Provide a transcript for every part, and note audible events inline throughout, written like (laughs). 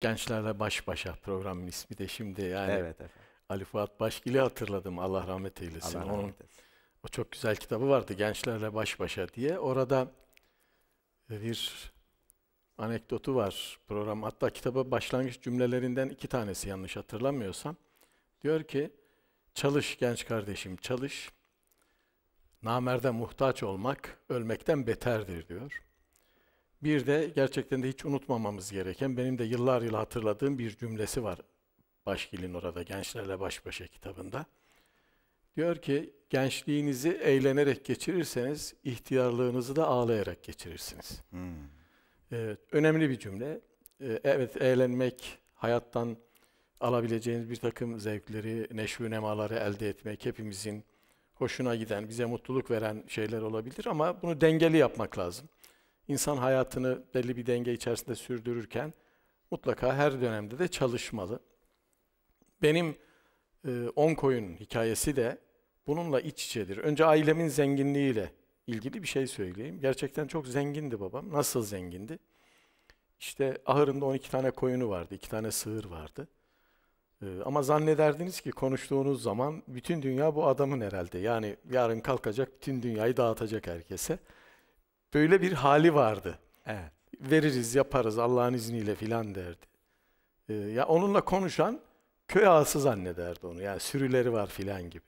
Gençlerle Baş Başa programın ismi de şimdi yani evet efendim. Ali Fuat Başgil'i hatırladım Allah rahmet eylesin. Allah rahmet eylesin. Onun, o çok güzel kitabı vardı Gençlerle Baş Başa diye. Orada e, bir anekdotu var program. Hatta kitaba başlangıç cümlelerinden iki tanesi yanlış hatırlamıyorsam. Diyor ki çalış genç kardeşim çalış. Namerde muhtaç olmak ölmekten beterdir diyor. Bir de gerçekten de hiç unutmamamız gereken, benim de yıllar yıl hatırladığım bir cümlesi var. Başkil'in orada, Gençlerle Baş Başa kitabında. Diyor ki, gençliğinizi eğlenerek geçirirseniz, ihtiyarlığınızı da ağlayarak geçirirsiniz. Hmm. Evet, önemli bir cümle. Ee, evet, eğlenmek, hayattan alabileceğiniz bir takım zevkleri, neşvi nemaları elde etmek hepimizin hoşuna giden, bize mutluluk veren şeyler olabilir ama bunu dengeli yapmak lazım. İnsan hayatını belli bir denge içerisinde sürdürürken mutlaka her dönemde de çalışmalı. Benim e, On Koyun hikayesi de bununla iç içedir. Önce ailemin zenginliğiyle ilgili bir şey söyleyeyim. Gerçekten çok zengindi babam. Nasıl zengindi? İşte ahırında 12 tane koyunu vardı, 2 tane sığır vardı. Ee, ama zannederdiniz ki konuştuğunuz zaman bütün dünya bu adamın herhalde. Yani yarın kalkacak bütün dünyayı dağıtacak herkese böyle bir hali vardı. Evet. Veririz, yaparız Allah'ın izniyle filan derdi. Ee, ya onunla konuşan köy ağası zannederdi onu. Yani sürüleri var filan gibi.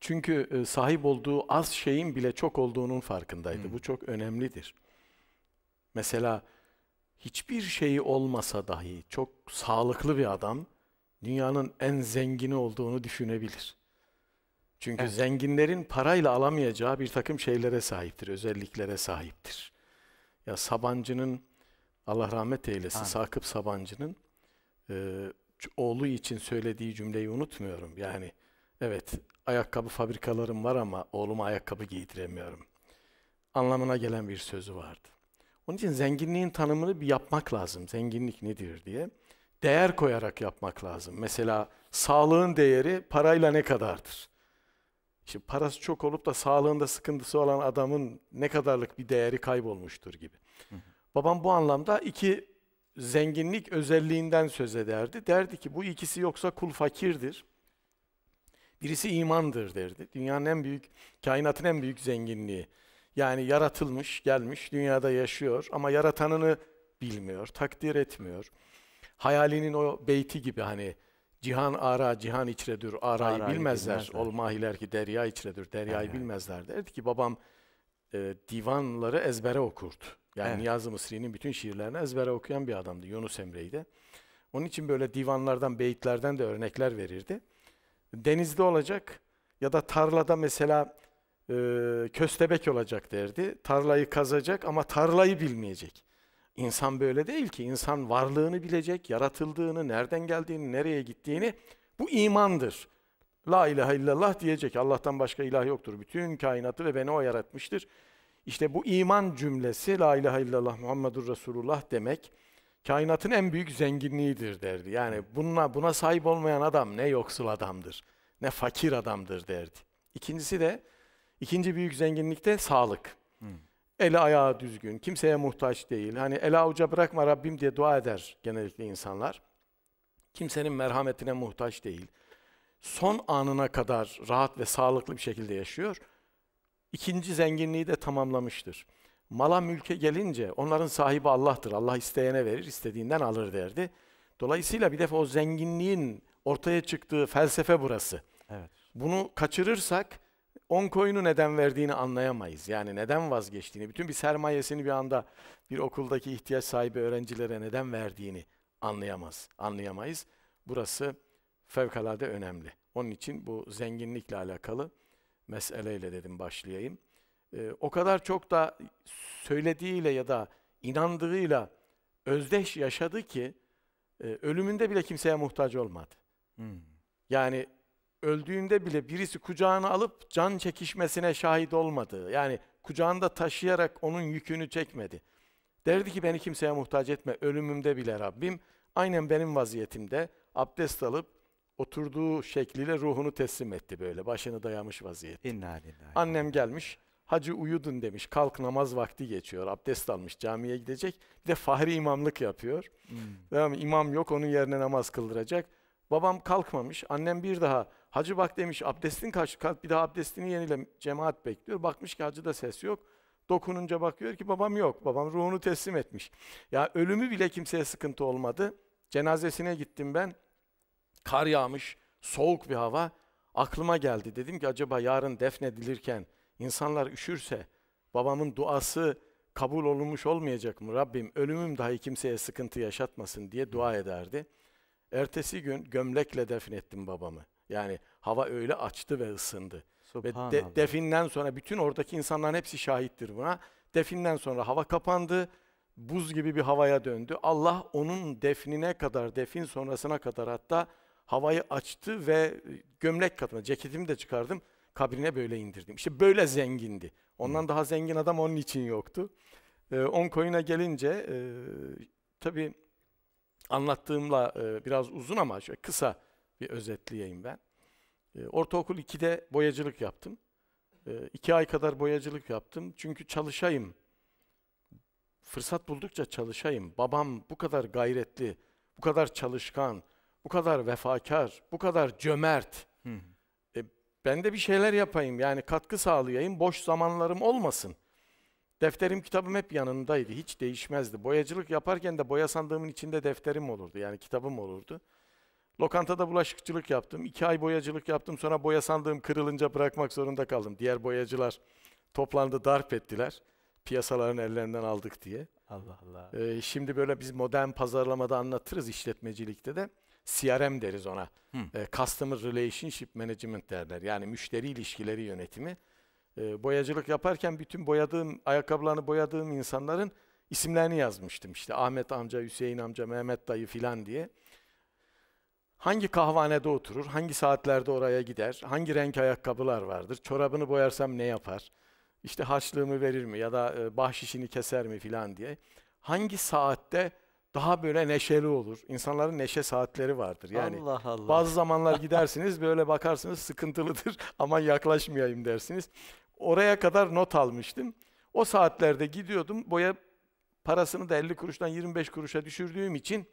Çünkü e, sahip olduğu az şeyin bile çok olduğunun farkındaydı. Hmm. Bu çok önemlidir. Mesela hiçbir şeyi olmasa dahi çok sağlıklı bir adam dünyanın en zengini olduğunu düşünebilir. Çünkü evet. zenginlerin parayla alamayacağı bir takım şeylere sahiptir, özelliklere sahiptir. Ya Sabancı'nın, Allah rahmet eylesin, Aynen. Sakıp Sabancı'nın e, oğlu için söylediği cümleyi unutmuyorum. Yani evet ayakkabı fabrikalarım var ama oğluma ayakkabı giydiremiyorum. Anlamına gelen bir sözü vardı. Onun için zenginliğin tanımını bir yapmak lazım. Zenginlik nedir diye. Değer koyarak yapmak lazım. Mesela sağlığın değeri parayla ne kadardır? Şimdi parası çok olup da sağlığında sıkıntısı olan adamın ne kadarlık bir değeri kaybolmuştur gibi. Babam bu anlamda iki zenginlik özelliğinden söz ederdi. Derdi ki bu ikisi yoksa kul fakirdir. Birisi imandır derdi. Dünyanın en büyük, kainatın en büyük zenginliği. Yani yaratılmış, gelmiş, dünyada yaşıyor ama yaratanını bilmiyor, takdir etmiyor. Hayalinin o beyti gibi hani Cihan ara, cihan içredir, arayı, arayı bilmezler. bilmezler. mahiler ki derya içredir, deryayı evet. bilmezler. Derdi ki babam e, divanları ezbere okurdu. Yani evet. Niyazi Mısri'nin bütün şiirlerini ezbere okuyan bir adamdı Yunus Emre'yi de. Onun için böyle divanlardan, beyitlerden de örnekler verirdi. Denizde olacak ya da tarlada mesela e, köstebek olacak derdi. Tarlayı kazacak ama tarlayı bilmeyecek. İnsan böyle değil ki. İnsan varlığını bilecek, yaratıldığını, nereden geldiğini, nereye gittiğini. Bu imandır. La ilahe illallah diyecek. Allah'tan başka ilah yoktur. Bütün kainatı ve beni o yaratmıştır. İşte bu iman cümlesi La ilahe illallah Muhammedur Resulullah demek kainatın en büyük zenginliğidir derdi. Yani buna, buna sahip olmayan adam ne yoksul adamdır, ne fakir adamdır derdi. İkincisi de, ikinci büyük zenginlik de sağlık. Eli ayağı düzgün, kimseye muhtaç değil. Hani ela avuca bırakma Rabbim diye dua eder genellikle insanlar. Kimsenin merhametine muhtaç değil. Son anına kadar rahat ve sağlıklı bir şekilde yaşıyor. İkinci zenginliği de tamamlamıştır. Mala mülke gelince onların sahibi Allah'tır. Allah isteyene verir, istediğinden alır derdi. Dolayısıyla bir defa o zenginliğin ortaya çıktığı felsefe burası. Evet. Bunu kaçırırsak 10 koyunu neden verdiğini anlayamayız. Yani neden vazgeçtiğini, bütün bir sermayesini bir anda bir okuldaki ihtiyaç sahibi öğrencilere neden verdiğini anlayamaz, anlayamayız. Burası fevkalade önemli. Onun için bu zenginlikle alakalı meseleyle dedim başlayayım. Ee, o kadar çok da söylediğiyle ya da inandığıyla özdeş yaşadı ki e, ölümünde bile kimseye muhtaç olmadı. Hmm. Yani öldüğünde bile birisi kucağına alıp can çekişmesine şahit olmadı. Yani kucağında taşıyarak onun yükünü çekmedi. Derdi ki beni kimseye muhtaç etme ölümümde bile Rabbim aynen benim vaziyetimde abdest alıp oturduğu şekliyle ruhunu teslim etti böyle başını dayamış vaziyette. İnna lillahi. Annem gelmiş hacı uyudun demiş kalk namaz vakti geçiyor abdest almış camiye gidecek bir de fahri imamlık yapıyor. Hmm. Tamam, imam yok onun yerine namaz kıldıracak. Babam kalkmamış annem bir daha Hacı bak demiş abdestin kaç kat bir daha abdestini yenile cemaat bekliyor. Bakmış ki hacıda ses yok. Dokununca bakıyor ki babam yok. Babam ruhunu teslim etmiş. Ya ölümü bile kimseye sıkıntı olmadı. Cenazesine gittim ben. Kar yağmış, soğuk bir hava. Aklıma geldi. Dedim ki acaba yarın defnedilirken insanlar üşürse babamın duası kabul olunmuş olmayacak mı? Rabbim ölümüm dahi kimseye sıkıntı yaşatmasın diye dua ederdi. Ertesi gün gömlekle defnettim babamı. Yani hava öyle açtı ve ısındı. Ve de, definden sonra bütün oradaki insanların hepsi şahittir buna. Definden sonra hava kapandı, buz gibi bir havaya döndü. Allah onun definine kadar, defin sonrasına kadar hatta havayı açtı ve gömlek katına, ceketimi de çıkardım, kabrine böyle indirdim. İşte böyle zengindi. Ondan hmm. daha zengin adam onun için yoktu. Ee, on koyuna gelince, e, tabii anlattığımla e, biraz uzun ama şöyle kısa bir özetleyeyim ben. E, ortaokul 2'de boyacılık yaptım. E, iki ay kadar boyacılık yaptım. Çünkü çalışayım. Fırsat buldukça çalışayım. Babam bu kadar gayretli, bu kadar çalışkan, bu kadar vefakar, bu kadar cömert. Hı hı. E, ben de bir şeyler yapayım. Yani katkı sağlayayım. Boş zamanlarım olmasın. Defterim kitabım hep yanındaydı. Hiç değişmezdi. Boyacılık yaparken de boya sandığımın içinde defterim olurdu. Yani kitabım olurdu. Lokantada bulaşıkçılık yaptım. iki ay boyacılık yaptım. Sonra boya sandığım kırılınca bırakmak zorunda kaldım. Diğer boyacılar toplandı darp ettiler. Piyasaların ellerinden aldık diye. Allah Allah. Ee, şimdi böyle biz modern pazarlamada anlatırız işletmecilikte de. CRM deriz ona. Hı. E, Customer Relationship Management derler. Yani müşteri ilişkileri yönetimi. E, boyacılık yaparken bütün boyadığım, ayakkabılarını boyadığım insanların isimlerini yazmıştım. İşte Ahmet amca, Hüseyin amca, Mehmet dayı filan diye hangi kahvanede oturur, hangi saatlerde oraya gider, hangi renk ayakkabılar vardır, çorabını boyarsam ne yapar, işte haçlığımı verir mi ya da e, bahşişini keser mi filan diye. Hangi saatte daha böyle neşeli olur. İnsanların neşe saatleri vardır. Yani Allah Allah. bazı zamanlar gidersiniz böyle bakarsınız sıkıntılıdır (laughs) aman yaklaşmayayım dersiniz. Oraya kadar not almıştım. O saatlerde gidiyordum boya parasını da 50 kuruştan 25 kuruşa düşürdüğüm için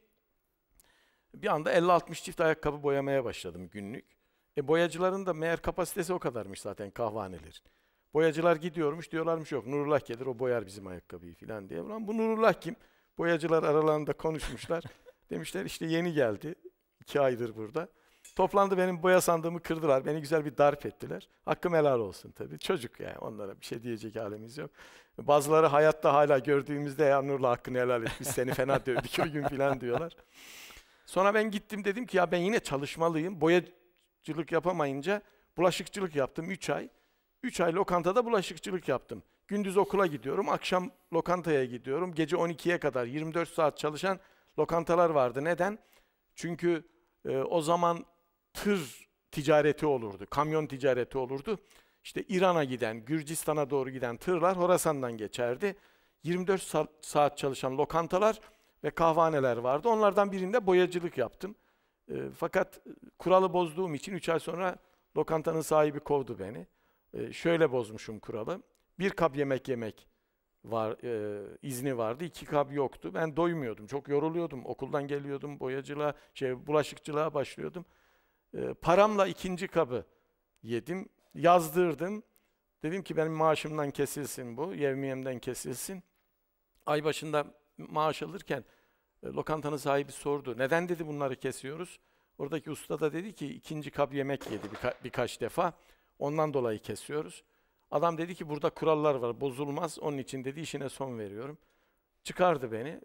bir anda 50-60 çift ayakkabı boyamaya başladım günlük. E boyacıların da meğer kapasitesi o kadarmış zaten kahvaneler. Boyacılar gidiyormuş diyorlarmış yok Nurullah gelir o boyar bizim ayakkabıyı falan diye. Ulan bu Nurullah kim? Boyacılar aralarında konuşmuşlar. (laughs) Demişler işte yeni geldi. iki aydır burada. Toplandı benim boya sandığımı kırdılar. Beni güzel bir darp ettiler. Hakkım helal olsun tabii. Çocuk yani onlara bir şey diyecek halimiz yok. Bazıları hayatta hala gördüğümüzde ya Nurullah hakkını helal et biz seni fena dövdük o gün falan diyorlar. Sonra ben gittim dedim ki ya ben yine çalışmalıyım. Boyacılık yapamayınca bulaşıkçılık yaptım 3 ay. 3 ay lokantada bulaşıkçılık yaptım. Gündüz okula gidiyorum, akşam lokantaya gidiyorum. Gece 12'ye kadar 24 saat çalışan lokantalar vardı. Neden? Çünkü e, o zaman tır ticareti olurdu, kamyon ticareti olurdu. İşte İran'a giden, Gürcistan'a doğru giden tırlar Horasan'dan geçerdi. 24 saat çalışan lokantalar ve kahvaneler vardı. Onlardan birinde boyacılık yaptım. Ee, e, fakat kuralı bozduğum için 3 ay sonra lokantanın sahibi kovdu beni. E, şöyle bozmuşum kuralı. Bir kap yemek yemek var e, izni vardı. iki kap yoktu. Ben doymuyordum. Çok yoruluyordum. Okuldan geliyordum. Boyacılığa, şey bulaşıkçılığa başlıyordum. E, paramla ikinci kabı yedim. Yazdırdım. Dedim ki benim maaşımdan kesilsin bu. Yevmiyemden kesilsin. Ay başında maaş alırken e, lokantanın sahibi sordu. Neden dedi bunları kesiyoruz? Oradaki usta da dedi ki ikinci kap yemek yedi birka birkaç defa. Ondan dolayı kesiyoruz. Adam dedi ki burada kurallar var bozulmaz. Onun için dedi işine son veriyorum. Çıkardı beni.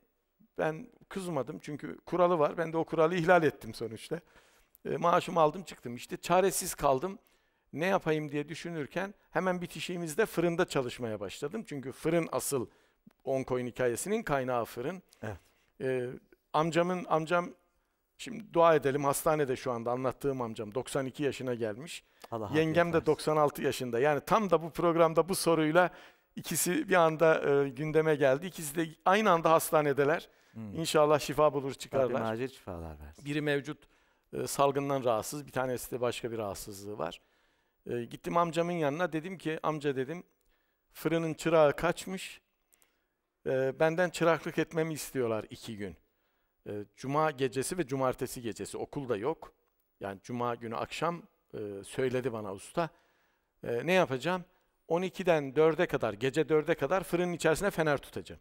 Ben kızmadım çünkü kuralı var. Ben de o kuralı ihlal ettim sonuçta. E, maaşımı aldım çıktım. İşte çaresiz kaldım. Ne yapayım diye düşünürken hemen bitişiğimizde fırında çalışmaya başladım. Çünkü fırın asıl OnCoin hikayesinin kaynağı Fırın. Evet. Ee, amcamın, amcam Şimdi dua edelim hastanede şu anda anlattığım amcam 92 yaşına gelmiş. Allah Yengem de 96 yaşında. Yani tam da bu programda bu soruyla ikisi bir anda e, gündeme geldi. İkisi de aynı anda hastanedeler. Hmm. İnşallah şifa bulur çıkarlar. Tabii acil şifalar versin. Biri mevcut e, salgından rahatsız, bir tanesi de başka bir rahatsızlığı var. E, gittim amcamın yanına dedim ki amca dedim fırının çırağı kaçmış e, benden çıraklık etmemi istiyorlar iki gün. E, Cuma gecesi ve cumartesi gecesi okul da yok. Yani Cuma günü akşam e, söyledi bana usta. E, ne yapacağım? 12'den 4'e kadar, gece 4'e kadar fırının içerisine fener tutacağım.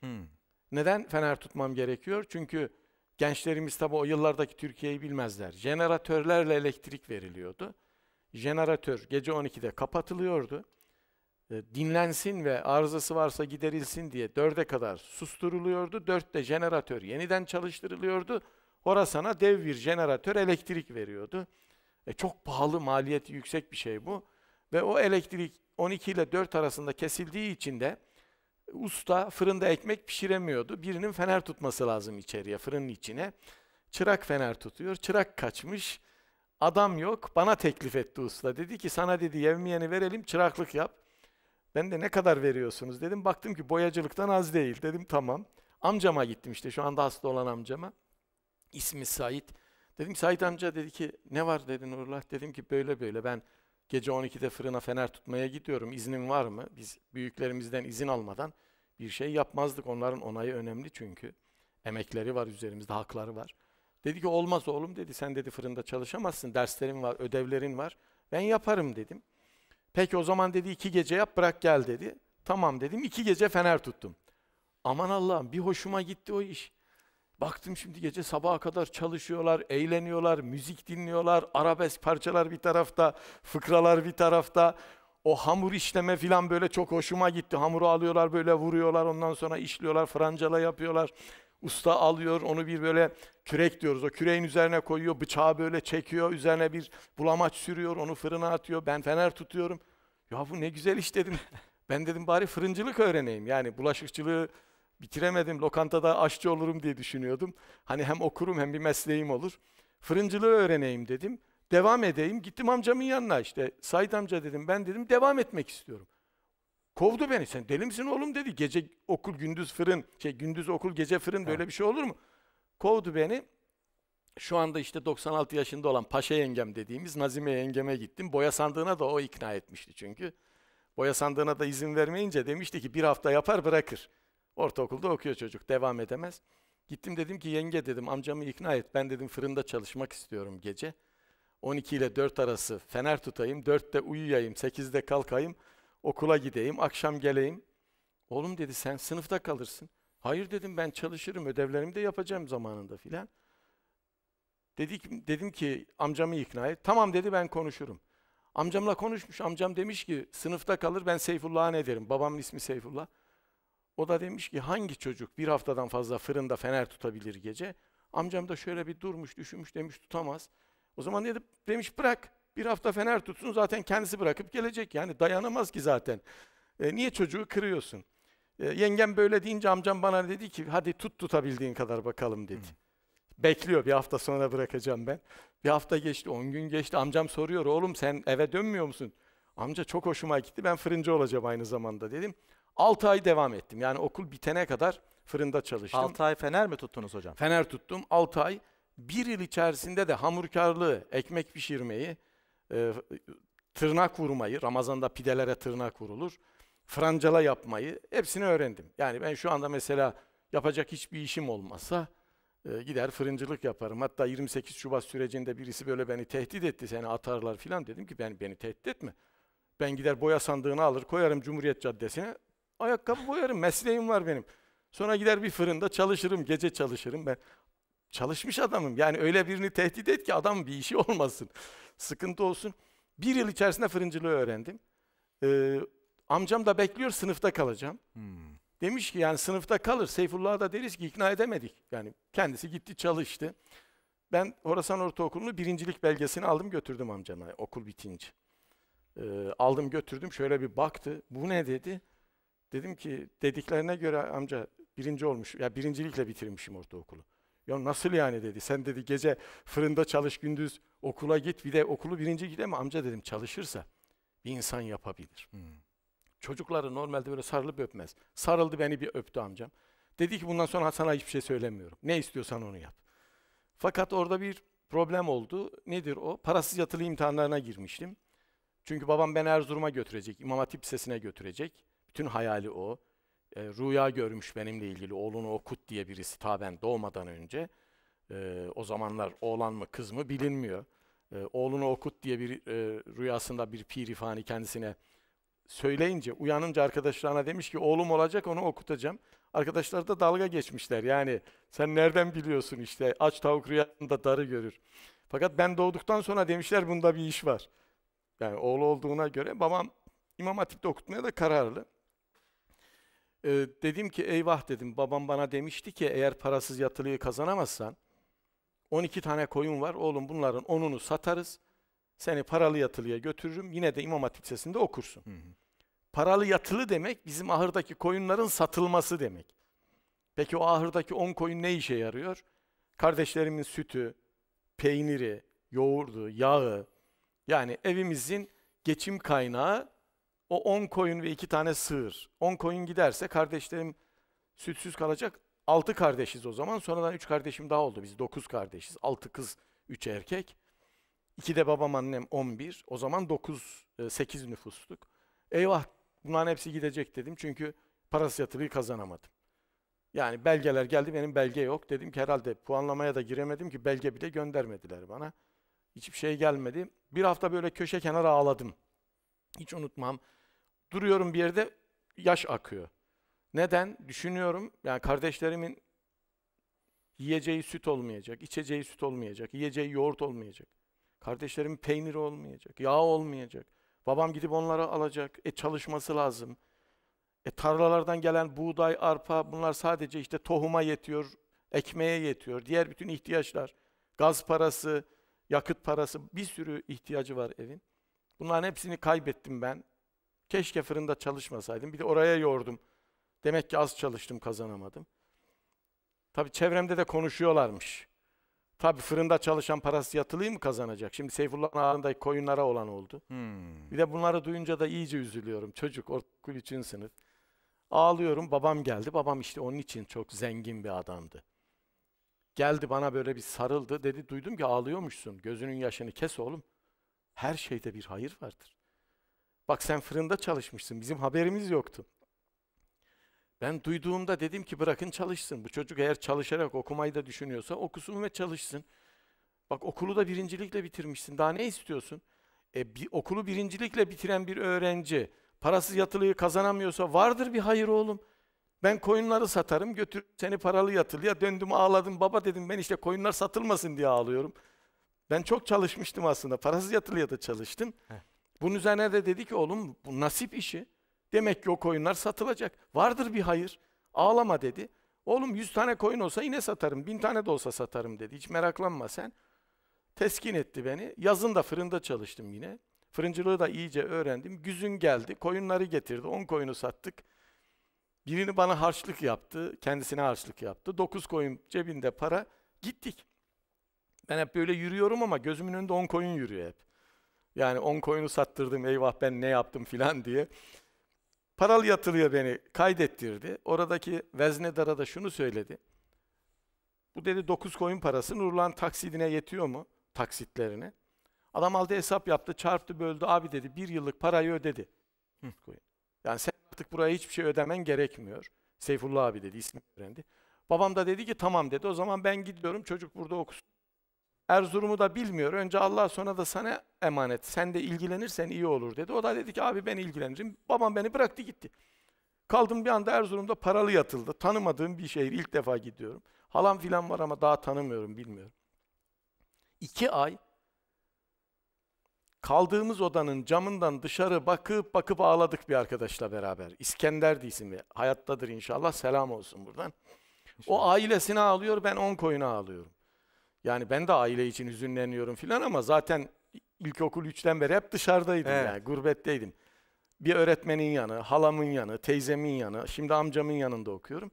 Hmm. Neden fener tutmam gerekiyor? Çünkü gençlerimiz tabi o yıllardaki Türkiye'yi bilmezler. Jeneratörlerle elektrik veriliyordu. Jeneratör gece 12'de kapatılıyordu. E, dinlensin ve arızası varsa giderilsin diye dörde kadar susturuluyordu. Dörtte jeneratör yeniden çalıştırılıyordu. Horasan'a dev bir jeneratör elektrik veriyordu. E çok pahalı, maliyeti yüksek bir şey bu. Ve o elektrik 12 ile 4 arasında kesildiği için de usta fırında ekmek pişiremiyordu. Birinin fener tutması lazım içeriye, fırının içine. Çırak fener tutuyor, çırak kaçmış. Adam yok, bana teklif etti usta. Dedi ki sana dedi yevmiyeni verelim, çıraklık yap. Ben de ne kadar veriyorsunuz dedim. Baktım ki boyacılıktan az değil. Dedim tamam. Amcama gittim işte şu anda hasta olan amcama. İsmi Sait. Dedim Sait amca dedi ki ne var dedi Nurullah. Dedim ki böyle böyle ben gece 12'de fırına fener tutmaya gidiyorum. İznin var mı? Biz büyüklerimizden izin almadan bir şey yapmazdık. Onların onayı önemli çünkü. Emekleri var üzerimizde, hakları var. Dedi ki olmaz oğlum dedi. Sen dedi fırında çalışamazsın. Derslerin var, ödevlerin var. Ben yaparım dedim. Peki o zaman dedi iki gece yap bırak gel dedi. Tamam dedim iki gece fener tuttum. Aman Allah'ım bir hoşuma gitti o iş. Baktım şimdi gece sabaha kadar çalışıyorlar, eğleniyorlar, müzik dinliyorlar, arabesk parçalar bir tarafta, fıkralar bir tarafta. O hamur işleme filan böyle çok hoşuma gitti. Hamuru alıyorlar böyle vuruyorlar ondan sonra işliyorlar, francala yapıyorlar usta alıyor, onu bir böyle kürek diyoruz. O küreğin üzerine koyuyor, bıçağı böyle çekiyor, üzerine bir bulamaç sürüyor, onu fırına atıyor. Ben fener tutuyorum. Ya bu ne güzel iş dedim. (laughs) Ben dedim bari fırıncılık öğreneyim. Yani bulaşıkçılığı bitiremedim. Lokantada aşçı olurum diye düşünüyordum. Hani hem okurum hem bir mesleğim olur. Fırıncılığı öğreneyim dedim. Devam edeyim. Gittim amcamın yanına işte. Said amca dedim ben dedim devam etmek istiyorum. Kovdu beni. Sen deli misin oğlum dedi. Gece okul gündüz fırın. Şey gündüz okul gece fırın böyle bir şey olur mu? Kovdu beni. Şu anda işte 96 yaşında olan Paşa yengem dediğimiz Nazime yengeme gittim. Boya sandığına da o ikna etmişti çünkü. Boya sandığına da izin vermeyince demişti ki bir hafta yapar bırakır. Ortaokulda okuyor çocuk devam edemez. Gittim dedim ki yenge dedim amcamı ikna et. Ben dedim fırında çalışmak istiyorum gece. 12 ile 4 arası fener tutayım, 4'te uyuyayım, 8'de kalkayım okula gideyim, akşam geleyim. Oğlum dedi sen sınıfta kalırsın. Hayır dedim ben çalışırım, ödevlerimi de yapacağım zamanında filan. Dedik, dedim ki amcamı ikna et. Tamam dedi ben konuşurum. Amcamla konuşmuş. Amcam demiş ki sınıfta kalır ben Seyfullah'a ne derim? Babamın ismi Seyfullah. O da demiş ki hangi çocuk bir haftadan fazla fırında fener tutabilir gece? Amcam da şöyle bir durmuş düşünmüş demiş tutamaz. O zaman dedi, demiş bırak bir hafta fener tutsun zaten kendisi bırakıp gelecek. Yani dayanamaz ki zaten. E, niye çocuğu kırıyorsun? E, yengem böyle deyince amcam bana dedi ki hadi tut tutabildiğin kadar bakalım dedi. Hı. Bekliyor bir hafta sonra bırakacağım ben. Bir hafta geçti, on gün geçti. Amcam soruyor oğlum sen eve dönmüyor musun? Amca çok hoşuma gitti ben fırıncı olacağım aynı zamanda dedim. 6 ay devam ettim. Yani okul bitene kadar fırında çalıştım. 6 ay fener mi tuttunuz hocam? Fener tuttum. 6 ay. Bir yıl içerisinde de hamurkarlığı, ekmek pişirmeyi, e, tırnak vurmayı, Ramazan'da pidelere tırnak vurulur, francala yapmayı hepsini öğrendim. Yani ben şu anda mesela yapacak hiçbir işim olmasa e, gider fırıncılık yaparım. Hatta 28 Şubat sürecinde birisi böyle beni tehdit etti, seni atarlar filan dedim ki ben beni tehdit etme. Ben gider boya sandığını alır, koyarım Cumhuriyet Caddesi'ne, ayakkabı boyarım, mesleğim var benim. Sonra gider bir fırında çalışırım, gece çalışırım ben. Çalışmış adamım. Yani öyle birini tehdit et ki adam bir işi olmasın. Sıkıntı olsun. Bir yıl içerisinde fırıncılığı öğrendim. Ee, amcam da bekliyor sınıfta kalacağım. Hmm. Demiş ki yani sınıfta kalır. Seyfullah'a da deriz ki ikna edemedik. Yani kendisi gitti çalıştı. Ben Horasan Ortaokulu'nu birincilik belgesini aldım götürdüm amcama okul bitince. Ee, aldım götürdüm şöyle bir baktı. Bu ne dedi? Dedim ki dediklerine göre amca birinci olmuş. Ya birincilikle bitirmişim ortaokulu. Ya nasıl yani dedi. Sen dedi gece fırında çalış, gündüz okula git. Bir de okulu birinci gideme amca dedim çalışırsa bir insan yapabilir. Hmm. Çocukları normalde böyle sarılıp öpmez. Sarıldı beni bir öptü amcam. Dedi ki bundan sonra sana hiçbir şey söylemiyorum. Ne istiyorsan onu yap. Fakat orada bir problem oldu. Nedir o? Parasız yatılı imtihanlarına girmiştim. Çünkü babam beni Erzurum'a götürecek, İmam Hatip Lisesi'ne götürecek. Bütün hayali o e, rüya görmüş benimle ilgili oğlunu okut diye birisi ta ben doğmadan önce. E, o zamanlar oğlan mı kız mı bilinmiyor. E, oğlunu okut diye bir e, rüyasında bir pirifani kendisine söyleyince uyanınca arkadaşlarına demiş ki oğlum olacak onu okutacağım. Arkadaşlar da dalga geçmişler. Yani sen nereden biliyorsun işte aç tavuk rüyasında darı görür. Fakat ben doğduktan sonra demişler bunda bir iş var. Yani oğlu olduğuna göre babam İmam Hatip'te okutmaya da kararlı e, dedim ki eyvah dedim babam bana demişti ki eğer parasız yatılıyı kazanamazsan 12 tane koyun var oğlum bunların 10'unu satarız seni paralı yatılıya götürürüm yine de İmam Hatip Lisesi'nde okursun. Hı hı. Paralı yatılı demek bizim ahırdaki koyunların satılması demek. Peki o ahırdaki 10 koyun ne işe yarıyor? Kardeşlerimin sütü, peyniri, yoğurdu, yağı yani evimizin geçim kaynağı o 10 koyun ve 2 tane sığır. 10 koyun giderse kardeşlerim sütsüz kalacak. 6 kardeşiz o zaman. Sonradan 3 kardeşim daha oldu. Biz 9 kardeşiz. 6 kız, 3 erkek. 2 de babam annem 11. O zaman 9 8 nüfustuk. Eyvah bunların hepsi gidecek dedim. Çünkü parası yatırıyı kazanamadım. Yani belgeler geldi benim belge yok. Dedim ki herhalde puanlamaya da giremedim ki belge bile göndermediler bana. Hiçbir şey gelmedi. Bir hafta böyle köşe kenara ağladım. Hiç unutmam duruyorum bir yerde yaş akıyor. Neden? Düşünüyorum. Yani kardeşlerimin yiyeceği süt olmayacak, içeceği süt olmayacak, yiyeceği yoğurt olmayacak. Kardeşlerimin peyniri olmayacak, yağ olmayacak. Babam gidip onları alacak. E çalışması lazım. E tarlalardan gelen buğday, arpa bunlar sadece işte tohuma yetiyor, ekmeğe yetiyor. Diğer bütün ihtiyaçlar, gaz parası, yakıt parası bir sürü ihtiyacı var evin. Bunların hepsini kaybettim ben. Keşke fırında çalışmasaydım. Bir de oraya yordum. Demek ki az çalıştım, kazanamadım. Tabii çevremde de konuşuyorlarmış. Tabii fırında çalışan parası yatılıyı mı kazanacak? Şimdi Seyfullah'ın ağrındaki koyunlara olan oldu. Hmm. Bir de bunları duyunca da iyice üzülüyorum. Çocuk, ortaokul 3. sınıf. Ağlıyorum, babam geldi. Babam işte onun için çok zengin bir adamdı. Geldi bana böyle bir sarıldı. Dedi duydum ki ağlıyormuşsun. Gözünün yaşını kes oğlum. Her şeyde bir hayır vardır. Bak sen fırında çalışmışsın, bizim haberimiz yoktu. Ben duyduğumda dedim ki bırakın çalışsın. Bu çocuk eğer çalışarak okumayı da düşünüyorsa okusun ve çalışsın. Bak okulu da birincilikle bitirmişsin. Daha ne istiyorsun? E, bir, okulu birincilikle bitiren bir öğrenci parasız yatılıyı kazanamıyorsa vardır bir hayır oğlum. Ben koyunları satarım götür seni paralı yatılıya döndüm ağladım baba dedim ben işte koyunlar satılmasın diye ağlıyorum. Ben çok çalışmıştım aslında parasız yatılıya da çalıştım. Heh. Bunun üzerine de dedi ki oğlum bu nasip işi. Demek ki o koyunlar satılacak. Vardır bir hayır. Ağlama dedi. Oğlum 100 tane koyun olsa yine satarım. 1000 tane de olsa satarım dedi. Hiç meraklanma sen. Teskin etti beni. Yazın da fırında çalıştım yine. Fırıncılığı da iyice öğrendim. Güzün geldi. Koyunları getirdi. 10 koyunu sattık. Birini bana harçlık yaptı. Kendisine harçlık yaptı. 9 koyun cebinde para. Gittik. Ben hep böyle yürüyorum ama gözümün önünde 10 koyun yürüyor hep. Yani 10 koyunu sattırdım eyvah ben ne yaptım filan diye. Paralı yatırıya beni kaydettirdi. Oradaki veznedara da şunu söyledi. Bu dedi 9 koyun parası Nurlan taksidine yetiyor mu? Taksitlerine. Adam aldı hesap yaptı, çarptı, böldü. Abi dedi bir yıllık parayı ödedi. Yani sen artık buraya hiçbir şey ödemen gerekmiyor. Seyfullah abi dedi, ismi öğrendi. Babam da dedi ki tamam dedi. O zaman ben gidiyorum çocuk burada okusun Erzurum'u da bilmiyor. Önce Allah sonra da sana emanet. Sen de ilgilenirsen iyi olur dedi. O da dedi ki abi ben ilgilenirim. Babam beni bıraktı gitti. Kaldım bir anda Erzurum'da paralı yatıldı. Tanımadığım bir şehir ilk defa gidiyorum. Halam filan var ama daha tanımıyorum bilmiyorum. İki ay kaldığımız odanın camından dışarı bakıp bakıp ağladık bir arkadaşla beraber. İskender'di ismi. Hayattadır inşallah. Selam olsun buradan. İnşallah. O ailesini ağlıyor ben on koyunu ağlıyorum. Yani ben de aile için hüzünleniyorum filan ama zaten ilkokul 3'ten beri hep dışarıdaydım evet. yani gurbetteydim. Bir öğretmenin yanı, halamın yanı, teyzemin yanı, şimdi amcamın yanında okuyorum.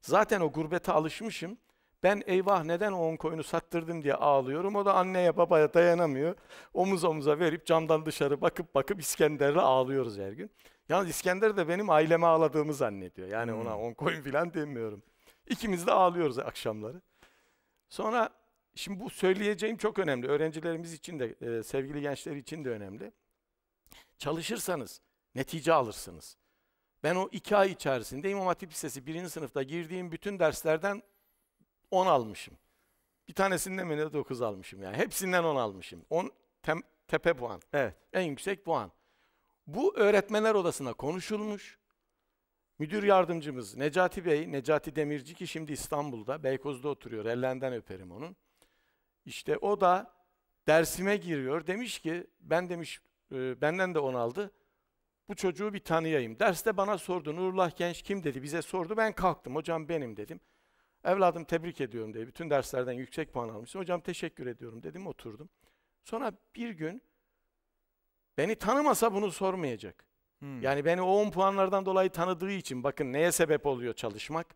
Zaten o gurbete alışmışım. Ben eyvah neden o on koyunu sattırdım diye ağlıyorum. O da anneye babaya dayanamıyor. Omuz omuza verip camdan dışarı bakıp bakıp İskender'le ağlıyoruz her gün. Yalnız İskender de benim aileme ağladığımı zannediyor. Yani hmm. ona on koyun falan demiyorum. İkimiz de ağlıyoruz akşamları. Sonra Şimdi bu söyleyeceğim çok önemli. Öğrencilerimiz için de, e, sevgili gençler için de önemli. Çalışırsanız netice alırsınız. Ben o iki ay içerisinde İmam Hatip Lisesi birinci sınıfta girdiğim bütün derslerden 10 almışım. Bir tanesinden mi ne 9 almışım yani. Hepsinden 10 almışım. 10 tem, tepe puan. Evet. En yüksek puan. Bu öğretmenler odasına konuşulmuş. Müdür yardımcımız Necati Bey, Necati Demirci ki şimdi İstanbul'da, Beykoz'da oturuyor. Ellenden öperim onun. İşte o da dersime giriyor. Demiş ki ben demiş e, benden de on aldı. Bu çocuğu bir tanıyayım. Derste bana sordu. Nurullah Genç kim dedi. Bize sordu. Ben kalktım. Hocam benim dedim. Evladım tebrik ediyorum dedi. Bütün derslerden yüksek puan almışsın. Hocam teşekkür ediyorum dedim. Oturdum. Sonra bir gün beni tanımasa bunu sormayacak. Hmm. Yani beni o 10 puanlardan dolayı tanıdığı için bakın neye sebep oluyor çalışmak.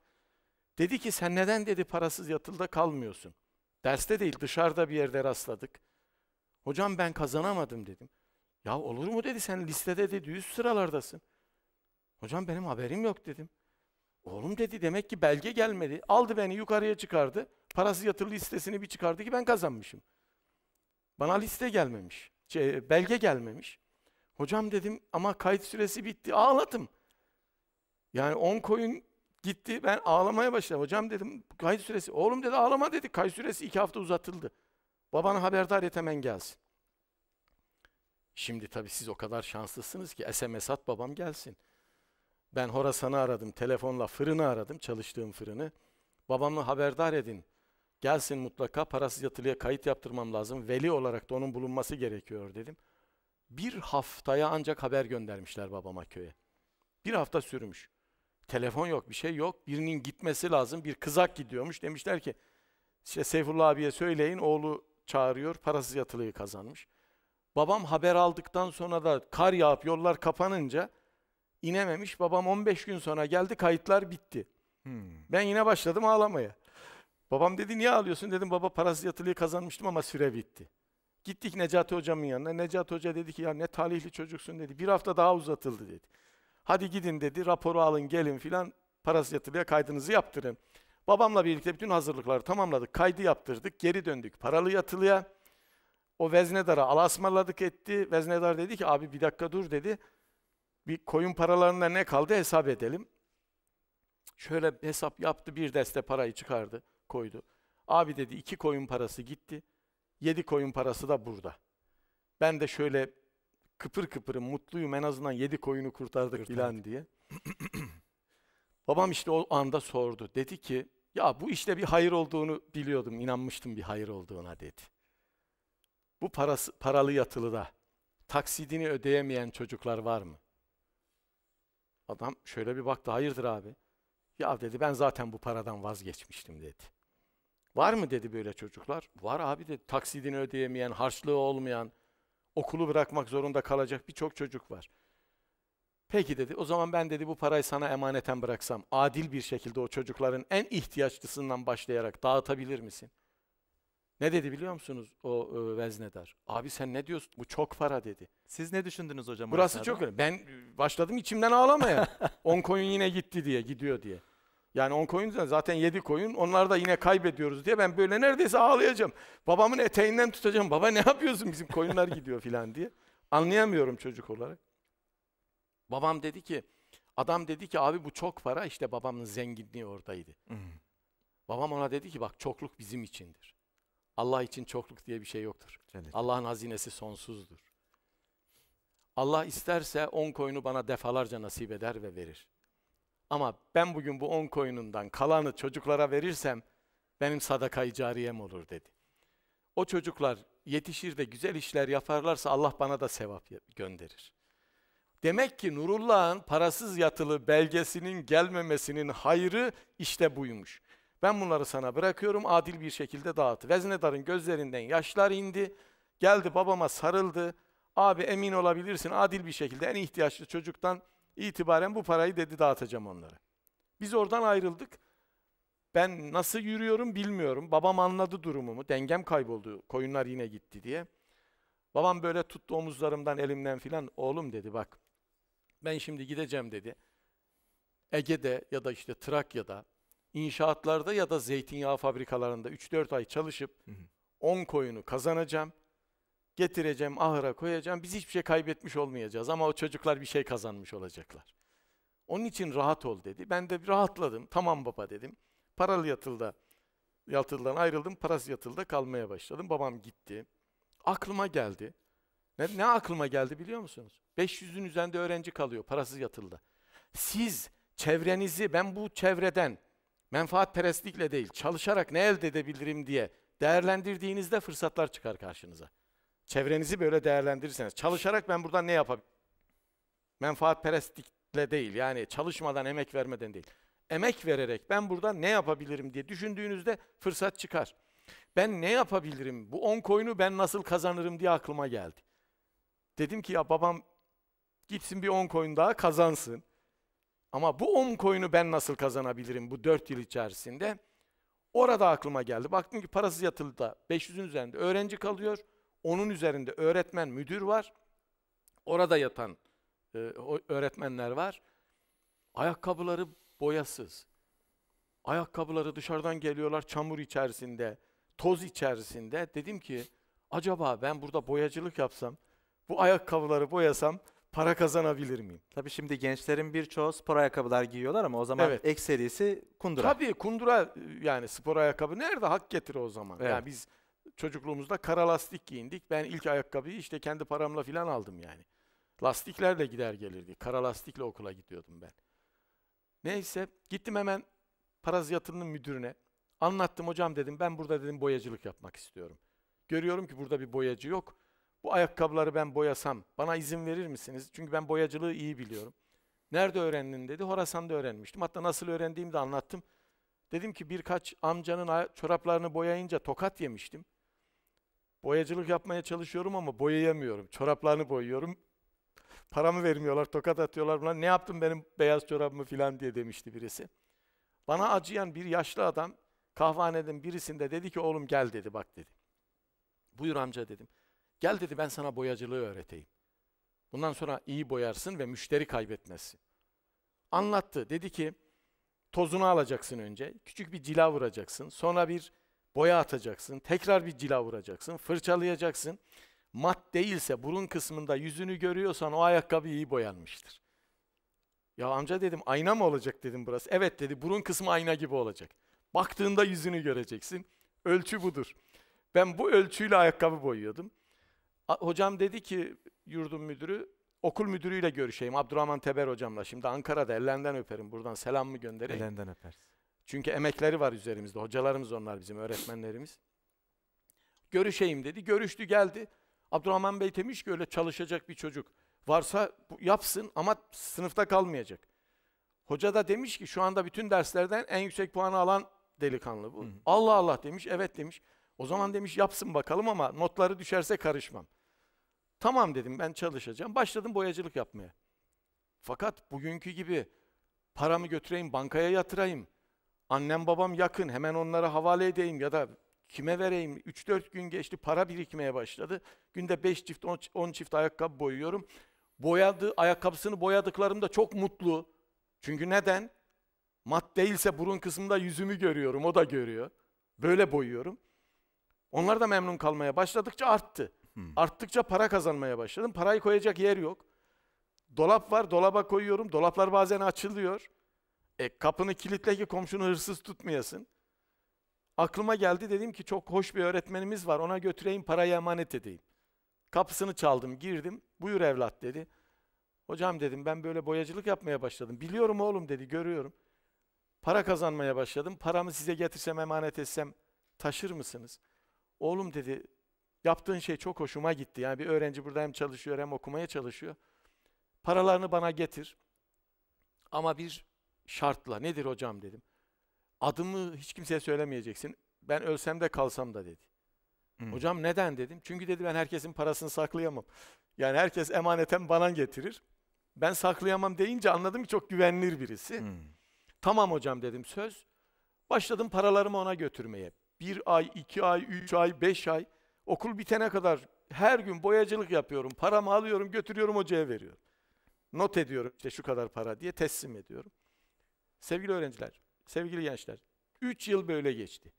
Dedi ki sen neden dedi parasız yatılda kalmıyorsun. Derste değil dışarıda bir yerde rastladık. Hocam ben kazanamadım dedim. Ya olur mu dedi sen listede dedi yüz sıralardasın. Hocam benim haberim yok dedim. Oğlum dedi demek ki belge gelmedi. Aldı beni yukarıya çıkardı. Parası yatırılı listesini bir çıkardı ki ben kazanmışım. Bana liste gelmemiş. Şey, belge gelmemiş. Hocam dedim ama kayıt süresi bitti. Ağladım. Yani 10 koyun Gitti ben ağlamaya başladım. Hocam dedim kayıt süresi. Oğlum dedi ağlama dedi. Kayıt süresi iki hafta uzatıldı. Babanı haberdar et hemen gelsin. Şimdi tabii siz o kadar şanslısınız ki SMS at babam gelsin. Ben Horasan'ı aradım, telefonla fırını aradım, çalıştığım fırını. Babamı haberdar edin. Gelsin mutlaka parasız yatılıya kayıt yaptırmam lazım. Veli olarak da onun bulunması gerekiyor dedim. Bir haftaya ancak haber göndermişler babama köye. Bir hafta sürmüş. Telefon yok, bir şey yok. Birinin gitmesi lazım. Bir kızak gidiyormuş. Demişler ki işte Seyfullah abiye söyleyin oğlu çağırıyor. Parasız yatılıyı kazanmış. Babam haber aldıktan sonra da kar yağıp yollar kapanınca inememiş. Babam 15 gün sonra geldi kayıtlar bitti. Hmm. Ben yine başladım ağlamaya. Babam dedi niye ağlıyorsun? Dedim baba parasız yatılıyı kazanmıştım ama süre bitti. Gittik Necati hocamın yanına. Necati hoca dedi ki ya ne talihli çocuksun dedi. Bir hafta daha uzatıldı dedi. Hadi gidin dedi, raporu alın gelin filan, parası parasiyatlıya kaydınızı yaptırın. Babamla birlikte bütün hazırlıkları tamamladık, kaydı yaptırdık, geri döndük paralı yatılıya. O veznedara alasmarladık etti. Veznedar dedi ki abi bir dakika dur dedi. Bir koyun paralarında ne kaldı hesap edelim. Şöyle hesap yaptı bir deste parayı çıkardı koydu. Abi dedi iki koyun parası gitti. Yedi koyun parası da burada. Ben de şöyle kıpır kıpırım, mutluyum en azından yedi koyunu kurtardık Kurtardı. filan diye. (clears throat) Babam işte o anda sordu. Dedi ki, ya bu işte bir hayır olduğunu biliyordum, inanmıştım bir hayır olduğuna dedi. Bu parası, paralı yatılıda taksidini ödeyemeyen çocuklar var mı? Adam şöyle bir baktı, hayırdır abi. Ya dedi ben zaten bu paradan vazgeçmiştim dedi. Var mı dedi böyle çocuklar? Var abi dedi. Taksidini ödeyemeyen, harçlığı olmayan, okulu bırakmak zorunda kalacak birçok çocuk var. Peki dedi, o zaman ben dedi bu parayı sana emaneten bıraksam, adil bir şekilde o çocukların en ihtiyaçlısından başlayarak dağıtabilir misin? Ne dedi biliyor musunuz o e, veznedar? Abi sen ne diyorsun? Bu çok para dedi. Siz ne düşündünüz hocam? Burası çok Ben başladım içimden ağlamaya. 10 (laughs) koyun yine gitti diye, gidiyor diye. Yani 10 koyun zaten 7 koyun. Onlar da yine kaybediyoruz diye ben böyle neredeyse ağlayacağım. Babamın eteğinden tutacağım. Baba ne yapıyorsun bizim koyunlar gidiyor filan diye. Anlayamıyorum çocuk olarak. Babam dedi ki, adam dedi ki abi bu çok para işte babamın zenginliği oradaydı. Babam ona dedi ki bak çokluk bizim içindir. Allah için çokluk diye bir şey yoktur. Allah'ın hazinesi sonsuzdur. Allah isterse on koyunu bana defalarca nasip eder ve verir. Ama ben bugün bu 10 koyunundan kalanı çocuklara verirsem benim sadakayı cariyem olur dedi. O çocuklar yetişir de güzel işler yaparlarsa Allah bana da sevap gönderir. Demek ki Nurullah'ın parasız yatılı belgesinin gelmemesinin hayrı işte buymuş. Ben bunları sana bırakıyorum adil bir şekilde dağıt. Veznedar'ın gözlerinden yaşlar indi. Geldi babama sarıldı. Abi emin olabilirsin adil bir şekilde en ihtiyaçlı çocuktan itibaren bu parayı dedi dağıtacağım onlara. Biz oradan ayrıldık. Ben nasıl yürüyorum bilmiyorum. Babam anladı durumumu. Dengem kayboldu. Koyunlar yine gitti diye. Babam böyle tuttu omuzlarımdan elimden filan. Oğlum dedi bak. Ben şimdi gideceğim dedi. Ege'de ya da işte Trakya'da inşaatlarda ya da zeytinyağı fabrikalarında 3-4 ay çalışıp 10 koyunu kazanacağım getireceğim, ahıra koyacağım. Biz hiçbir şey kaybetmiş olmayacağız ama o çocuklar bir şey kazanmış olacaklar. Onun için rahat ol dedi. Ben de rahatladım. Tamam baba dedim. Paralı yatılda, yatıldan ayrıldım. Parası yatılda kalmaya başladım. Babam gitti. Aklıma geldi. Ne, ne aklıma geldi biliyor musunuz? 500'ün üzerinde öğrenci kalıyor parasız yatılda. Siz çevrenizi ben bu çevreden menfaat menfaatperestlikle değil çalışarak ne elde edebilirim diye değerlendirdiğinizde fırsatlar çıkar karşınıza. Çevrenizi böyle değerlendirirseniz, çalışarak ben buradan ne yapabilirim? Menfaatperestlikle değil, yani çalışmadan, emek vermeden değil. Emek vererek ben buradan ne yapabilirim diye düşündüğünüzde fırsat çıkar. Ben ne yapabilirim, bu 10 koyunu ben nasıl kazanırım diye aklıma geldi. Dedim ki ya babam gitsin bir 10 koyun daha kazansın. Ama bu 10 koyunu ben nasıl kazanabilirim bu 4 yıl içerisinde? Orada aklıma geldi. Baktım ki parasız yatılı da 500'ün üzerinde öğrenci kalıyor. Onun üzerinde öğretmen müdür var. Orada yatan e, öğretmenler var. Ayakkabıları boyasız. Ayakkabıları dışarıdan geliyorlar çamur içerisinde, toz içerisinde. Dedim ki acaba ben burada boyacılık yapsam, bu ayakkabıları boyasam para kazanabilir miyim? Tabii şimdi gençlerin birçoğu spor ayakkabılar giyiyorlar ama o zaman evet. ek kundura. Tabii kundura e, yani spor ayakkabı nerede hak getir o zaman. Evet. Yani biz çocukluğumuzda kara lastik giyindik. Ben ilk ayakkabıyı işte kendi paramla filan aldım yani. Lastiklerle gider gelirdi. Kara lastikle okula gidiyordum ben. Neyse gittim hemen paraziyatının müdürüne. Anlattım hocam dedim ben burada dedim boyacılık yapmak istiyorum. Görüyorum ki burada bir boyacı yok. Bu ayakkabıları ben boyasam bana izin verir misiniz? Çünkü ben boyacılığı iyi biliyorum. Nerede öğrendin dedi. Horasan'da öğrenmiştim. Hatta nasıl öğrendiğimi de anlattım. Dedim ki birkaç amcanın çoraplarını boyayınca tokat yemiştim. Boyacılık yapmaya çalışıyorum ama boyayamıyorum. Çoraplarını boyuyorum. Paramı vermiyorlar, tokat atıyorlar buna. Ne yaptım benim beyaz çorabımı filan diye demişti birisi. Bana acıyan bir yaşlı adam kahvaneden birisinde dedi ki oğlum gel dedi bak dedi. Buyur amca dedim. Gel dedi ben sana boyacılığı öğreteyim. Bundan sonra iyi boyarsın ve müşteri kaybetmezsin. Anlattı. Dedi ki tozunu alacaksın önce. Küçük bir cila vuracaksın. Sonra bir boya atacaksın, tekrar bir cila vuracaksın, fırçalayacaksın. Mat değilse burun kısmında yüzünü görüyorsan o ayakkabı iyi boyanmıştır. Ya amca dedim ayna mı olacak dedim burası. Evet dedi burun kısmı ayna gibi olacak. Baktığında yüzünü göreceksin. Ölçü budur. Ben bu ölçüyle ayakkabı boyuyordum. Hocam dedi ki yurdum müdürü okul müdürüyle görüşeyim. Abdurrahman Teber hocamla. Şimdi Ankara'da ellerinden öperim. Buradan selam mı göndereyim? Ellerinden öpersin. Çünkü emekleri var üzerimizde. Hocalarımız onlar bizim, öğretmenlerimiz. Görüşeyim dedi. Görüştü geldi. Abdurrahman Bey demiş ki öyle çalışacak bir çocuk. Varsa yapsın ama sınıfta kalmayacak. Hoca da demiş ki şu anda bütün derslerden en yüksek puanı alan delikanlı bu. Hı Allah Allah demiş, evet demiş. O zaman demiş yapsın bakalım ama notları düşerse karışmam. Tamam dedim ben çalışacağım. Başladım boyacılık yapmaya. Fakat bugünkü gibi paramı götüreyim bankaya yatırayım. Annem babam yakın hemen onlara havale edeyim ya da kime vereyim? 3-4 gün geçti para birikmeye başladı. Günde 5 çift 10 çift ayakkabı boyuyorum. Boyadı, ayakkabısını boyadıklarımda çok mutlu. Çünkü neden? Mat değilse burun kısmında yüzümü görüyorum, o da görüyor. Böyle boyuyorum. Onlar da memnun kalmaya başladıkça arttı. Hmm. Arttıkça para kazanmaya başladım. Parayı koyacak yer yok. Dolap var, dolaba koyuyorum. Dolaplar bazen açılıyor. E, kapını kilitle ki komşunu hırsız tutmayasın. Aklıma geldi dedim ki çok hoş bir öğretmenimiz var ona götüreyim parayı emanet edeyim. Kapısını çaldım girdim buyur evlat dedi. Hocam dedim ben böyle boyacılık yapmaya başladım. Biliyorum oğlum dedi görüyorum. Para kazanmaya başladım. Paramı size getirsem emanet etsem taşır mısınız? Oğlum dedi yaptığın şey çok hoşuma gitti. Yani bir öğrenci burada hem çalışıyor hem okumaya çalışıyor. Paralarını bana getir. Ama bir şartla. Nedir hocam dedim. Adımı hiç kimseye söylemeyeceksin. Ben ölsem de kalsam da dedi. Hmm. Hocam neden dedim. Çünkü dedi ben herkesin parasını saklayamam. Yani herkes emaneten bana getirir. Ben saklayamam deyince anladım ki çok güvenilir birisi. Hmm. Tamam hocam dedim söz. Başladım paralarımı ona götürmeye. Bir ay, iki ay, üç ay, beş ay. Okul bitene kadar her gün boyacılık yapıyorum. Paramı alıyorum, götürüyorum hocaya veriyorum. Not ediyorum işte şu kadar para diye teslim ediyorum. Sevgili öğrenciler, sevgili gençler, 3 yıl böyle geçti.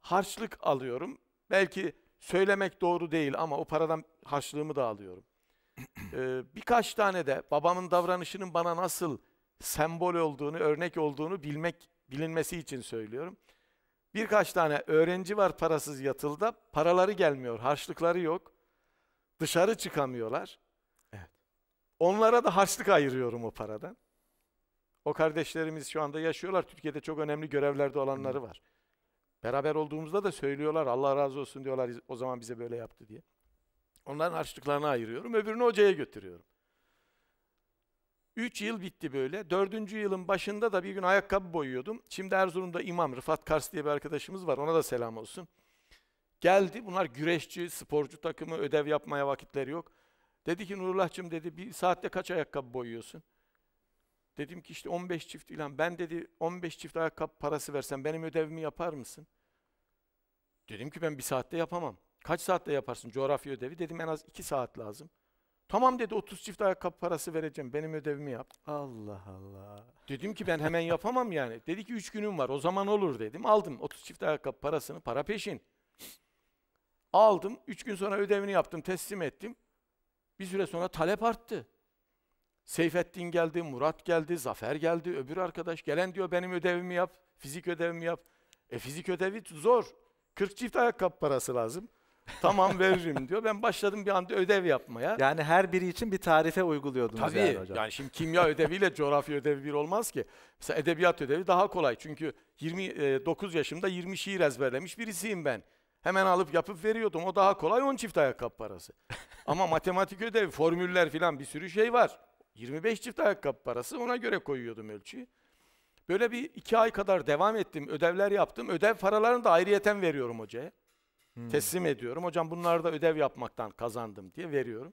Harçlık alıyorum. Belki söylemek doğru değil ama o paradan harçlığımı da alıyorum. (clears throat) Ee, birkaç tane de babamın davranışının bana nasıl sembol olduğunu, örnek olduğunu bilmek, bilinmesi için söylüyorum. Birkaç tane öğrenci var parasız yatılda, paraları gelmiyor, harçlıkları yok. Dışarı çıkamıyorlar. Evet. Onlara da harçlık ayırıyorum o paradan. O kardeşlerimiz şu anda yaşıyorlar. Türkiye'de çok önemli görevlerde olanları var. Beraber olduğumuzda da söylüyorlar. Allah razı olsun diyorlar o zaman bize böyle yaptı diye. Onların harçlıklarını ayırıyorum. Öbürünü hocaya götürüyorum. Üç yıl bitti böyle. Dördüncü yılın başında da bir gün ayakkabı boyuyordum. Şimdi Erzurum'da imam Rıfat Kars diye bir arkadaşımız var. Ona da selam olsun. Geldi. Bunlar güreşçi, sporcu takımı. Ödev yapmaya vakitleri yok. Dedi ki Nurullah'cığım dedi bir saatte kaç ayakkabı boyuyorsun? Dedim ki işte 15 çift ilan. Ben dedi 15 çift ayakkabı parası versen benim ödevimi yapar mısın? Dedim ki ben bir saatte yapamam. Kaç saatte yaparsın coğrafya ödevi? Dedim en az 2 saat lazım. Tamam dedi 30 çift ayakkabı parası vereceğim. Benim ödevimi yap. Allah Allah. Dedim ki ben hemen yapamam yani. Dedi ki 3 günüm var. O zaman olur dedim. Aldım 30 çift ayakkabı parasını para peşin. Aldım. 3 gün sonra ödevini yaptım. Teslim ettim. Bir süre sonra talep arttı. Seyfettin geldi, Murat geldi, Zafer geldi, öbür arkadaş gelen diyor benim ödevimi yap, fizik ödevimi yap. E fizik ödevi zor. 40 çift ayakkabı parası lazım. tamam (laughs) veririm diyor. Ben başladım bir anda ödev yapmaya. Yani her biri için bir tarife uyguluyordunuz Tabii, yani hocam. Yani şimdi kimya (laughs) ödeviyle coğrafya ödevi bir olmaz ki. Mesela edebiyat ödevi daha kolay. Çünkü 29 e, yaşımda 20 şiir ezberlemiş birisiyim ben. Hemen alıp yapıp veriyordum. O daha kolay 10 çift ayakkabı parası. Ama matematik ödevi, formüller filan bir sürü şey var. 25 çift ayakkabı parası ona göre koyuyordum ölçüyü. Böyle bir iki ay kadar devam ettim, ödevler yaptım. Ödev paralarını da ayrıyeten veriyorum hocaya. Hmm. Teslim ediyorum. Hocam bunları da ödev yapmaktan kazandım diye veriyorum.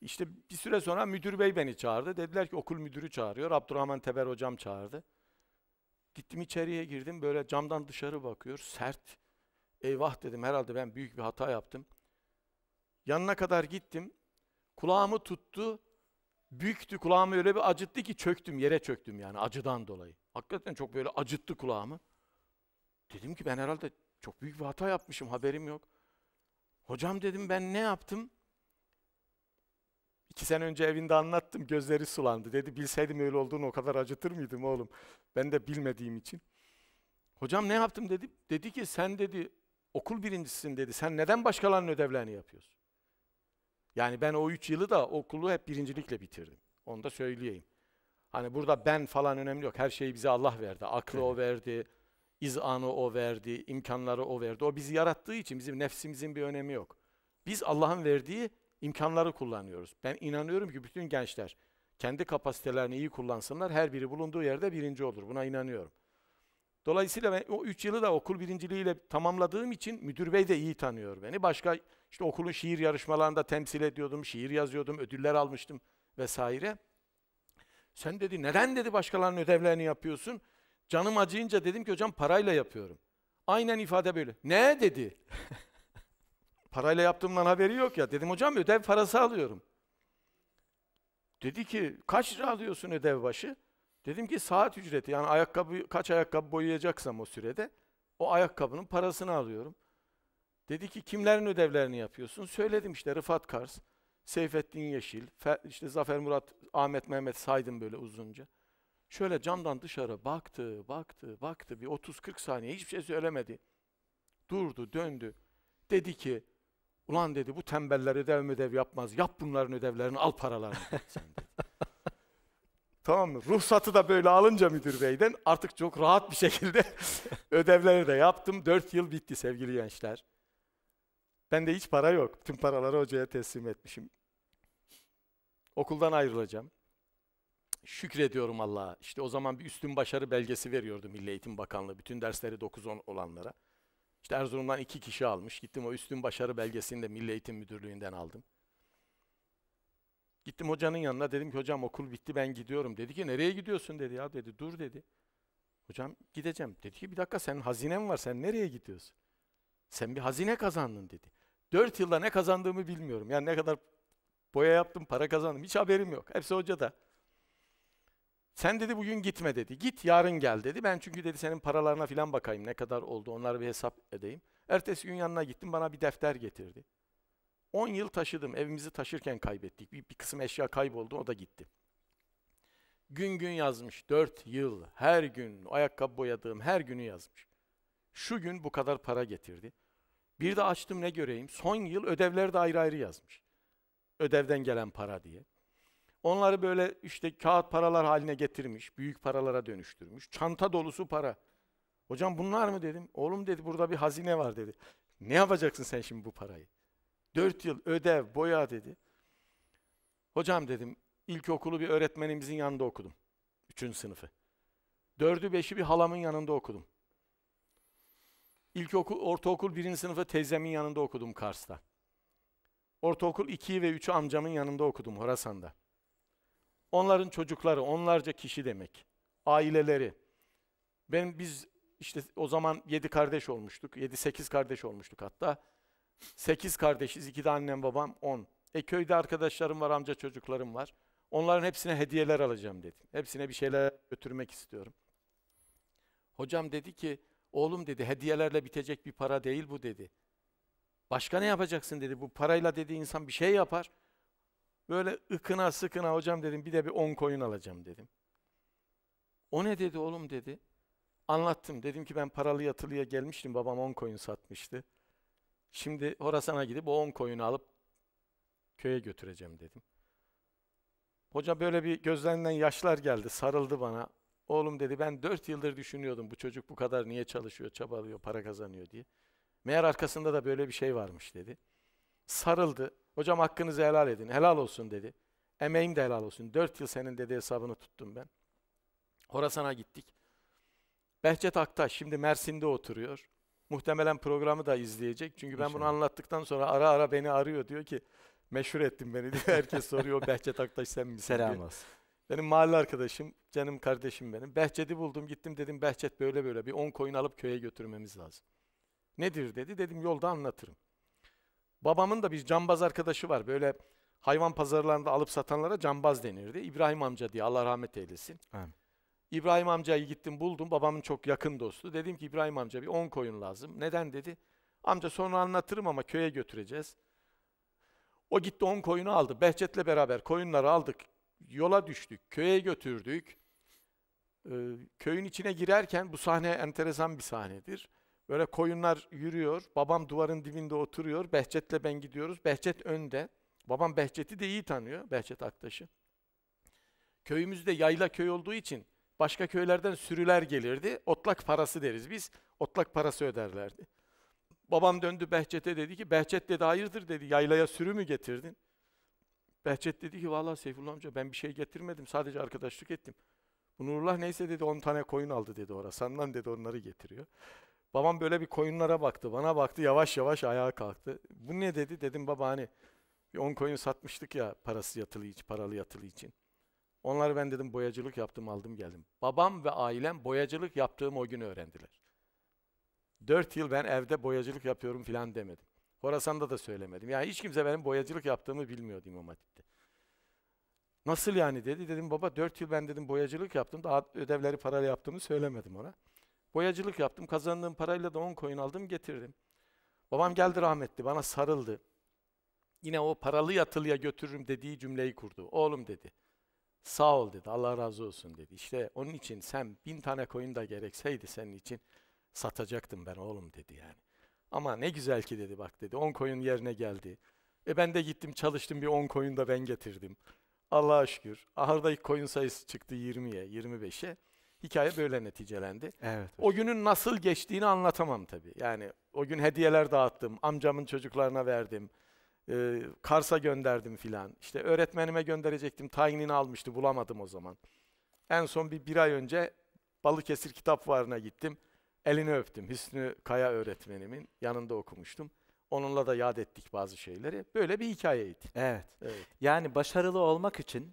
İşte bir süre sonra müdür bey beni çağırdı. Dediler ki okul müdürü çağırıyor. Abdurrahman Teber hocam çağırdı. Gittim içeriye girdim. Böyle camdan dışarı bakıyor. Sert. Eyvah dedim herhalde ben büyük bir hata yaptım. Yanına kadar gittim. Kulağımı tuttu büktü kulağımı öyle bir acıttı ki çöktüm yere çöktüm yani acıdan dolayı. Hakikaten çok böyle acıttı kulağımı. Dedim ki ben herhalde çok büyük bir hata yapmışım haberim yok. Hocam dedim ben ne yaptım? İki sene önce evinde anlattım gözleri sulandı. Dedi bilseydim öyle olduğunu o kadar acıtır mıydım oğlum? Ben de bilmediğim için. Hocam ne yaptım dedi. Dedi ki sen dedi okul birincisin dedi. Sen neden başkalarının ödevlerini yapıyorsun? Yani ben o üç yılı da okulu hep birincilikle bitirdim. Onu da söyleyeyim. Hani burada ben falan önemli yok. Her şeyi bize Allah verdi. Aklı evet. o verdi, izanı o verdi, imkanları o verdi. O bizi yarattığı için bizim nefsimizin bir önemi yok. Biz Allah'ın verdiği imkanları kullanıyoruz. Ben inanıyorum ki bütün gençler kendi kapasitelerini iyi kullansınlar. Her biri bulunduğu yerde birinci olur. Buna inanıyorum. Dolayısıyla ben o üç yılı da okul birinciliğiyle tamamladığım için müdür bey de iyi tanıyor beni. Başka işte okulun şiir yarışmalarında temsil ediyordum, şiir yazıyordum, ödüller almıştım vesaire. Sen dedi neden dedi başkalarının ödevlerini yapıyorsun? Canım acıyınca dedim ki hocam parayla yapıyorum. Aynen ifade böyle. Ne dedi? (laughs) parayla yaptığımdan haberi yok ya. Dedim hocam ödev parası alıyorum. Dedi ki kaç lira alıyorsun ödev başı? Dedim ki saat ücreti yani ayakkabı kaç ayakkabı boyayacaksam o sürede o ayakkabının parasını alıyorum. Dedi ki kimlerin ödevlerini yapıyorsun? Söyledim işte Rıfat Kars, Seyfettin Yeşil, işte Zafer Murat, Ahmet Mehmet saydım böyle uzunca. Şöyle camdan dışarı baktı, baktı, baktı. Bir 30-40 saniye hiçbir şey söylemedi. Durdu, döndü. Dedi ki, ulan dedi bu tembeller ödev ödev yapmaz. Yap bunların ödevlerini, al paralarını. Sen dedi. (laughs) Tamam mı? Ruhsatı da böyle alınca müdür beyden artık çok rahat bir şekilde (laughs) ödevleri de yaptım. Dört yıl bitti sevgili gençler. Ben de hiç para yok. Tüm paraları hocaya teslim etmişim. Okuldan ayrılacağım. Şükrediyorum Allah'a. İşte o zaman bir üstün başarı belgesi veriyordu Milli Eğitim Bakanlığı. Bütün dersleri 9-10 olanlara. İşte Erzurum'dan iki kişi almış. Gittim o üstün başarı belgesini de Milli Eğitim Müdürlüğü'nden aldım. Gittim hocanın yanına dedim ki hocam okul bitti ben gidiyorum. Dedi ki nereye gidiyorsun dedi ya dedi dur dedi. Hocam gideceğim. Dedi ki bir dakika senin hazinen var sen nereye gidiyorsun? Sen bir hazine kazandın dedi. 4 yılda ne kazandığımı bilmiyorum. Yani ne kadar boya yaptım, para kazandım. Hiç haberim yok. Hepsi hocada. Sen dedi bugün gitme dedi. Git yarın gel dedi. Ben çünkü dedi senin paralarına filan bakayım ne kadar oldu onları bir hesap edeyim. Ertesi gün yanına gittim bana bir defter getirdi. 10 yıl taşıdım. Evimizi taşırken kaybettik. Bir, bir kısım eşya kayboldu o da gitti. Gün gün yazmış. 4 yıl her gün ayakkabı boyadığım her günü yazmış. Şu gün bu kadar para getirdi. Bir de açtım ne göreyim? Son yıl ödevleri de ayrı ayrı yazmış. Ödevden gelen para diye. Onları böyle işte kağıt paralar haline getirmiş, büyük paralara dönüştürmüş. Çanta dolusu para. Hocam bunlar mı dedim. Oğlum dedi burada bir hazine var dedi. Ne yapacaksın sen şimdi bu parayı? Dört yıl ödev, boya dedi. Hocam dedim ilkokulu bir öğretmenimizin yanında okudum. Üçüncü sınıfı. Dördü beşi bir halamın yanında okudum. İlkokul, ortaokul birinci sınıfı teyzemin yanında okudum Kars'ta. Ortaokul 2'yi ve 3'ü amcamın yanında okudum Horasan'da. Onların çocukları, onlarca kişi demek. Aileleri. Ben biz işte o zaman 7 kardeş olmuştuk. 7-8 kardeş olmuştuk hatta. 8 kardeşiz. 2 de annem babam 10. E köyde arkadaşlarım var, amca çocuklarım var. Onların hepsine hediyeler alacağım dedim. Hepsine bir şeyler götürmek istiyorum. Hocam dedi ki Oğlum dedi hediyelerle bitecek bir para değil bu dedi. Başka ne yapacaksın dedi. Bu parayla dedi insan bir şey yapar. Böyle ıkına sıkına hocam dedim bir de bir 10 koyun alacağım dedim. O ne dedi oğlum dedi. Anlattım. Dedim ki ben paralı yatılıya gelmiştim. Babam 10 koyun satmıştı. Şimdi Horasan'a gidip o 10 koyunu alıp köye götüreceğim dedim. Hoca böyle bir gözlerinden yaşlar geldi. Sarıldı bana. Oğlum dedi ben 4 yıldır düşünüyordum bu çocuk bu kadar niye çalışıyor, çabalıyor, para kazanıyor diye. Meğer arkasında da böyle bir şey varmış dedi. Sarıldı. Hocam hakkınızı helal edin. Helal olsun dedi. Emeğim de helal olsun. 4 yıl senin dedi hesabını tuttum ben. Horasan'a gittik. Behçet Aktaş şimdi Mersin'de oturuyor. Muhtemelen programı da izleyecek. Çünkü ben İnşallah. bunu anlattıktan sonra ara ara beni arıyor. Diyor ki meşhur ettim beni diyor herkes soruyor. Behçet Aktaş sen misin? Selam olsun. Benim mahalle arkadaşım, canım kardeşim benim. Behçet'i buldum, gittim dedim Behçet böyle böyle bir 10 koyun alıp köye götürmemiz lazım. Nedir dedi, dedim yolda anlatırım. Babamın da bir cambaz arkadaşı var. Böyle hayvan pazarlarında alıp satanlara cambaz denirdi. İbrahim amca diye Allah rahmet eylesin. Amin. İbrahim amcayı gittim buldum. Babamın çok yakın dostu. Dedim ki İbrahim amca bir 10 koyun lazım. Neden dedi? Amca sonra anlatırım ama köye götüreceğiz. O gitti 10 koyunu aldı. Behçet'le beraber koyunları aldık yola düştük, köye götürdük. Ee, köyün içine girerken bu sahne enteresan bir sahnedir. Böyle koyunlar yürüyor, babam duvarın dibinde oturuyor, Behçet'le ben gidiyoruz, Behçet önde. Babam Behçet'i de iyi tanıyor, Behçet Aktaş'ı. Köyümüzde yayla köy olduğu için başka köylerden sürüler gelirdi, otlak parası deriz biz, otlak parası öderlerdi. Babam döndü Behçet'e dedi ki, Behçet dedi hayırdır dedi, yaylaya sürü mü getirdin? Behçet dedi ki vallahi Seyfullah amca ben bir şey getirmedim sadece arkadaşlık ettim. Bu Nurullah neyse dedi 10 tane koyun aldı dedi orası. Senden dedi onları getiriyor. Babam böyle bir koyunlara baktı bana baktı yavaş yavaş ayağa kalktı. Bu ne dedi dedim baba hani bir 10 koyun satmıştık ya parası yatılı için paralı yatılı için. Onları ben dedim boyacılık yaptım aldım geldim. Babam ve ailem boyacılık yaptığım o günü öğrendiler. Dört yıl ben evde boyacılık yapıyorum filan demedim. Horasan'da da söylemedim. Yani hiç kimse benim boyacılık yaptığımı bilmiyordu İmam Hatip'te. Nasıl yani dedi. Dedim baba 4 yıl ben dedim boyacılık yaptım. Daha ödevleri parayla yaptığımı söylemedim ona. Boyacılık yaptım. Kazandığım parayla da 10 koyun aldım getirdim. Babam geldi rahmetli bana sarıldı. Yine o paralı yatılıya götürürüm dediği cümleyi kurdu. Oğlum dedi. Sağ ol dedi. Allah razı olsun dedi. İşte onun için sen bin tane koyun da gerekseydi senin için satacaktım ben oğlum dedi yani. Ama ne güzel ki dedi bak dedi. 10 koyun yerine geldi. E ben de gittim çalıştım bir 10 koyun da ben getirdim. Allah'a şükür. Ahırdaki koyun sayısı çıktı 20'ye, 25'e. Hikaye böyle neticelendi. Evet. O günün nasıl geçtiğini anlatamam tabii. Yani o gün hediyeler dağıttım, amcamın çocuklarına verdim, e, Kars'a gönderdim filan. İşte öğretmenime gönderecektim, tayinini almıştı, bulamadım o zaman. En son bir, bir ay önce Balıkesir Kitap Fuarı'na gittim elini öptüm. Hüsnü Kaya öğretmenimin yanında okumuştum. Onunla da yad ettik bazı şeyleri. Böyle bir hikayeydi. Evet. evet. Yani başarılı olmak için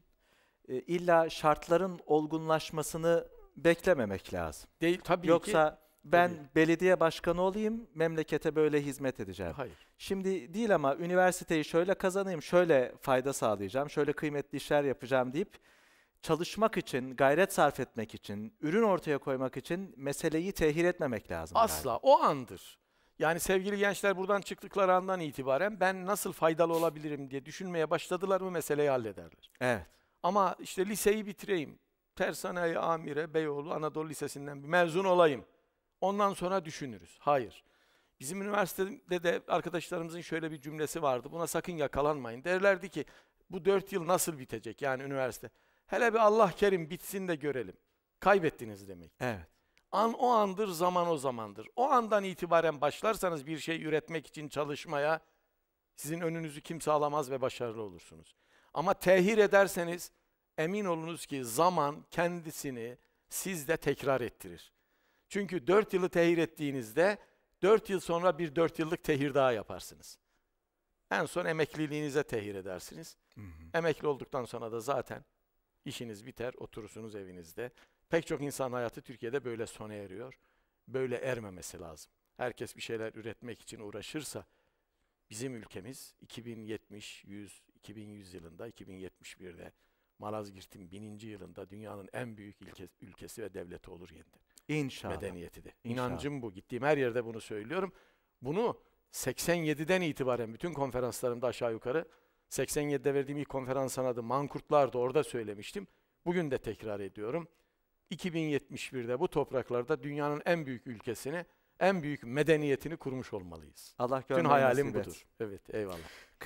e, illa şartların olgunlaşmasını beklememek lazım. Değil tabii Yoksa ki, ben tabii. belediye başkanı olayım, memlekete böyle hizmet edeceğim. Hayır. Şimdi değil ama üniversiteyi şöyle kazanayım, şöyle fayda sağlayacağım, şöyle kıymetli işler yapacağım deyip çalışmak için, gayret sarf etmek için, ürün ortaya koymak için meseleyi tehir etmemek lazım. Asla herhalde. o andır. Yani sevgili gençler buradan çıktıkları andan itibaren ben nasıl faydalı olabilirim diye düşünmeye başladılar mı meseleyi hallederler. Evet. Ama işte liseyi bitireyim. Tersaneyi Amire, Beyoğlu Anadolu Lisesi'nden bir mezun olayım. Ondan sonra düşünürüz. Hayır. Bizim üniversitede de arkadaşlarımızın şöyle bir cümlesi vardı. Buna sakın yakalanmayın. Derlerdi ki bu dört yıl nasıl bitecek yani üniversite? Hele bir Allah kerim bitsin de görelim. Kaybettiniz demek. Evet. An o andır, zaman o zamandır. O andan itibaren başlarsanız bir şey üretmek için çalışmaya sizin önünüzü kimse alamaz ve başarılı olursunuz. Ama tehir ederseniz emin olunuz ki zaman kendisini sizde tekrar ettirir. Çünkü dört yılı tehir ettiğinizde dört yıl sonra bir dört yıllık tehir daha yaparsınız. En son emekliliğinize tehir edersiniz. Hı hı. Emekli olduktan sonra da zaten işiniz biter, oturursunuz evinizde. Pek çok insan hayatı Türkiye'de böyle sona eriyor. Böyle ermemesi lazım. Herkes bir şeyler üretmek için uğraşırsa bizim ülkemiz 2070, 100, 2100 yılında, 2071'de Malazgirt'in bininci yılında dünyanın en büyük ilke, ülkesi ve devleti olur yeniden. İnşallah. Medeniyeti de. İnancım İnşallah. bu. Gittiğim her yerde bunu söylüyorum. Bunu 87'den itibaren bütün konferanslarımda aşağı yukarı 87'de verdiğim ilk konferansın adı Mankurtlar'dı, orada söylemiştim. Bugün de tekrar ediyorum. 2071'de bu topraklarda dünyanın en büyük ülkesini, en büyük medeniyetini kurmuş olmalıyız. Allah Tüm hayalim budur. Evet, eyvallah.